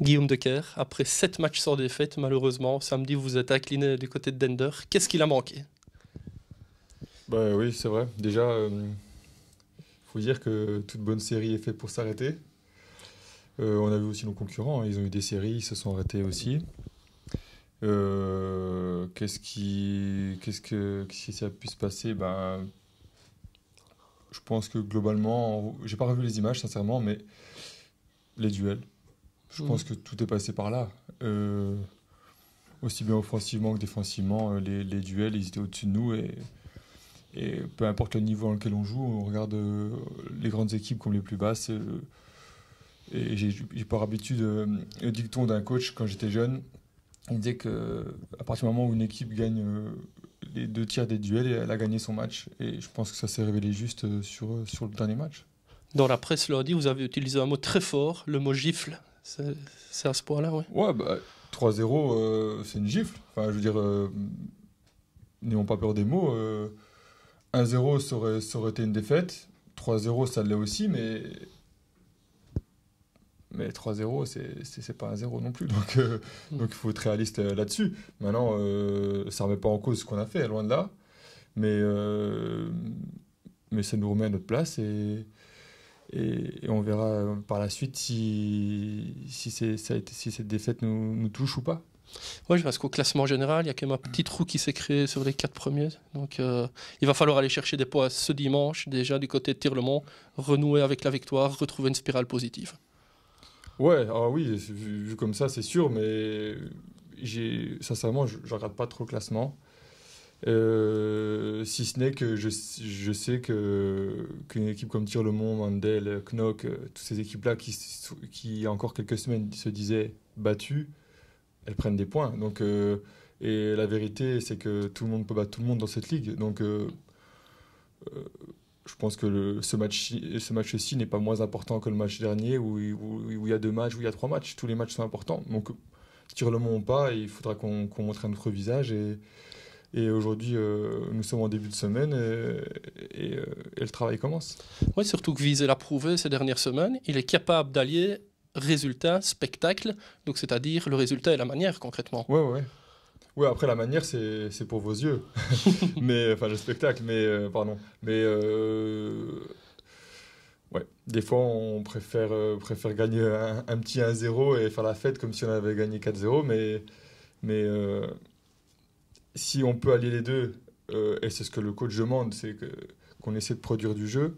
Guillaume Decker, après 7 matchs sans défaite, malheureusement, samedi vous êtes incliné du côté de Dender. Qu'est-ce qu'il a manqué bah, Oui, c'est vrai. Déjà, il euh, faut dire que toute bonne série est faite pour s'arrêter. Euh, on a vu aussi nos concurrents, hein. ils ont eu des séries, ils se sont arrêtés aussi. Euh, qu'est-ce qui, qu'est-ce que, a pu se passer bah, je pense que globalement, j'ai pas revu les images sincèrement, mais les duels, je pense que tout est passé par là. Euh, aussi bien offensivement que défensivement, euh, les, duels, ils étaient au-dessus de nous. Et, peu importe le niveau dans lequel on joue, on regarde euh, les grandes équipes comme les plus basses. et j'ai par habitude le dicton d'un coach quand j'étais jeune. Il disait que partir du moment où une équipe gagne les deux tiers des duels, elle a gagné son match. Et je pense que ça s'est révélé juste sur, sur le dernier match. Dans la presse lundi, vous avez utilisé un mot très fort, le mot gifle. C'est à ce point-là, ouais. Ouais, 3-0, bah, euh, c'est une gifle. Enfin, je veux dire, euh, n'ayons pas peur des mots. 1-0, euh, ça aurait, été une défaite. 3-0, ça l'est aussi, mais. Mais 3-0, c'est pas un 0 non plus. Donc, hmm. donc il faut être réaliste là-dessus. Maintenant, ça ne remet pas en cause ce qu'on a fait, loin de là. Mais, mais ça nous remet à notre place et. Et, on verra euh, par la suite si, si, ça été, si cette défaite nous, nous touche ou pas. Oui, parce qu'au classement général, il y a quand même un petit trou qui s'est créé sur les quatre premiers. Donc, euh, il va falloir aller chercher des points ce dimanche, déjà du côté de Tirlemont, renouer avec la victoire, retrouver une spirale positive. Ouais, ah oui, vu, comme ça, c'est sûr, mais sincèrement, je ne regarde pas trop le classement. Euh, si ce n'est que je, je sais que qu'une équipe comme Tire-le-Mont, Mandel, Knock, euh, toutes ces équipes-là qui, qui, il y a encore quelques semaines, se disaient battues, elles prennent des points. Donc, euh, et la vérité, c'est que tout le monde peut battre tout le monde dans cette ligue. Donc, euh, je pense que le, ce match-ci ce match n'est pas moins important que le match dernier où, où, il y a deux matchs, où il y a trois matchs. Tous les matchs sont importants. Donc, tire le mont pas, il faudra qu'on qu'on montre un autre visage. Et, et aujourd'hui, euh, nous sommes en début de semaine et, euh, le travail commence. Oui, surtout que Vizel l'a prouvé ces dernières semaines, il est capable d'allier résultat, spectacle, donc c'est-à-dire le résultat et la manière concrètement. Oui, oui. Oui, après la manière, c'est pour vos yeux. mais, enfin, le spectacle, mais, euh, pardon. Mais, euh, ouais, des fois, on préfère, préfère gagner un, petit 1-0 et faire la fête comme si on avait gagné 4-0, mais, mais si on peut aller les deux, euh, et c'est ce que le coach demande, c'est qu'on essaie de produire du jeu.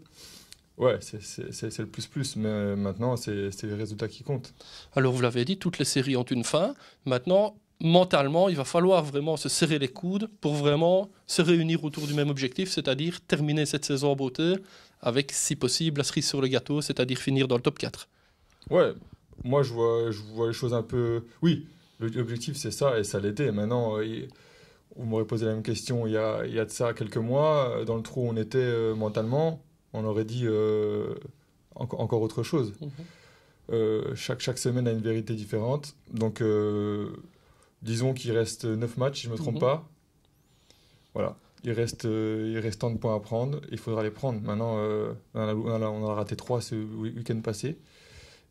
Ouais, c'est le plus-plus, mais maintenant, c'est les résultats qui comptent. Alors, vous l'avez dit, toutes les séries ont une fin. Maintenant, mentalement, il va falloir vraiment se serrer les coudes pour vraiment se réunir autour du même objectif, c'est-à-dire terminer cette saison en beauté avec, si possible, la cerise sur le gâteau, c'est-à-dire finir dans le top 4. Ouais, moi, je vois, je vois les choses un peu... Oui, l'objectif, c'est ça, et ça l'était. Maintenant... Vous m'aurait posé la même question il y, a, il y, a, de ça quelques mois, euh, dans le trou où on était euh, mentalement, on aurait dit euh, encore encore autre chose. Mhm. chaque, chaque semaine a une vérité différente. Donc, disons qu'il reste 9 matchs, si je ne me trompe mhm. pas. Voilà. Il reste, il reste tant de points à prendre, il faudra les prendre. Maintenant, on, en a, raté 3 ce week-end passé,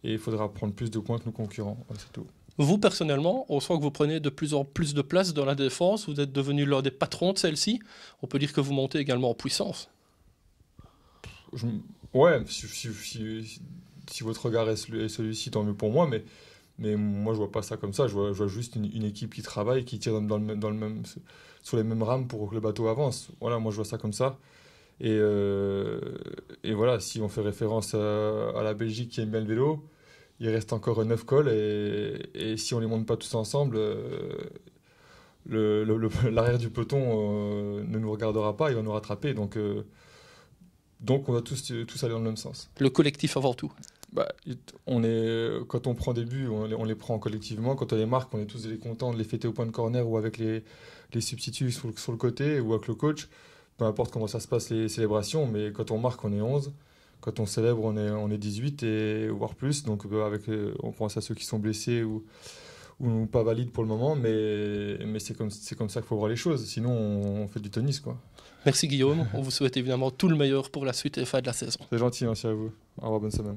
et il faudra prendre plus de points que nos concurrents. C'est tout. Vous, personnellement, on sent que vous prenez de plus en plus de place dans la défense, vous êtes devenu l'un des patrons de celle-ci. On peut dire que vous montez également en puissance. Ouais, si, votre regard est celui-ci, tant mieux pour moi, mais, mais moi je vois pas ça comme ça. Je vois, juste une, équipe qui travaille, qui tire dans, le, même, sur les mêmes rames pour que le bateau avance. Voilà, moi je vois ça comme ça. Et, euh, et voilà, si on fait référence à, à, la Belgique qui aime bien le vélo, il reste encore neuf cols et, si on les monte pas tous ensemble, euh, l'arrière du peloton euh, ne nous regardera pas, et va nous rattraper. Donc, euh, donc on va tous, tous aller dans le même sens. Le collectif avant tout. Bah, on est, quand on prend des buts, on les, prend collectivement. Quand on les marque, on est tous contents de les fêter au point de corner ou avec les, les substituts sur, sur, le côté ou avec le coach. Peu importe comment ça se passe les célébrations, mais quand on marque, on est 11 quand on célèbre, on est, on est 18 et voire plus. Donc, euh, avec, euh, on pense à ceux qui sont blessés ou, ou pas valides pour le moment. Mais, mais c'est comme, comme ça qu'il faut voir les choses. Sinon, on, fait du tennis. Quoi. Merci Guillaume. on vous souhaite évidemment tout le meilleur pour la suite et fin de la saison. C'est gentil, merci à vous. Au revoir, bonne semaine.